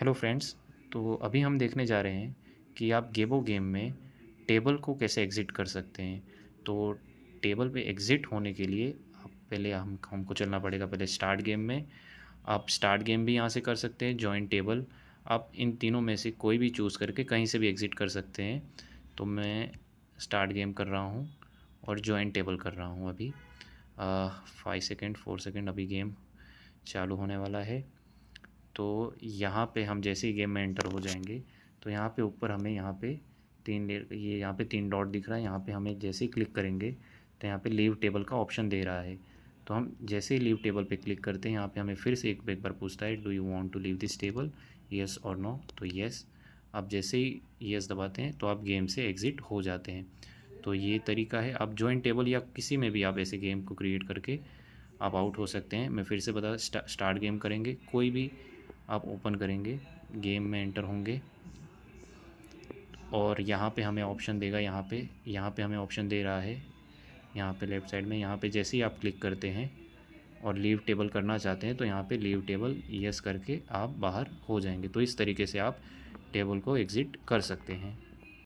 hello friends तो अभी हम देखने जा रहे हैं कि आप गेबो गेम में टेबल को कैसे एग्ज़िट कर सकते हैं तो टेबल पे एग्ज़िट होने के लिए आप पहले हम हमको चलना पड़ेगा पहले स्टार्ट गेम में आप स्टार्ट गेम भी यहाँ से कर सकते हैं जॉइन टेबल आप इन तीनों में से कोई भी चूज़ करके कहीं से भी एग्ज़िट कर सकते हैं तो मैं स्टार्ट गेम कर रहा हूँ और जॉइन टेबल कर रहा हूँ अभी फाइव सेकेंड फोर सेकेंड अभी गेम चालू होने वाला है तो यहाँ पे हम जैसे ही गेम में एंटर हो जाएंगे तो यहाँ पे ऊपर हमें यहाँ पे तीन ये यहाँ पे तीन डॉट दिख रहा है यहाँ पे हमें जैसे ही क्लिक करेंगे तो यहाँ पे लीव टेबल का ऑप्शन दे रहा है तो हम जैसे ही लीव टेबल पे क्लिक करते हैं यहाँ पे हमें फिर से एक बार पूछता है do you want to leave this table yes और नो तो येस आप जैसे ही येस दबाते हैं तो आप गेम से एग्ज़िट हो जाते हैं तो ये तरीका है आप जॉइन टेबल या किसी में भी आप ऐसे गेम को क्रिएट करके आप आउट हो सकते हैं मैं फिर से बता स्टार्ट गेम करेंगे कोई भी आप ओपन करेंगे गेम में एंटर होंगे और यहाँ पे हमें ऑप्शन देगा यहाँ पे यहाँ पे हमें ऑप्शन दे रहा है यहाँ पे लेफ़्ट साइड में यहाँ पे जैसे ही आप क्लिक करते हैं और लीव टेबल करना चाहते हैं तो यहाँ पे लीव टेबल यस करके आप बाहर हो जाएंगे तो इस तरीके से आप टेबल को एग्ज़िट कर सकते हैं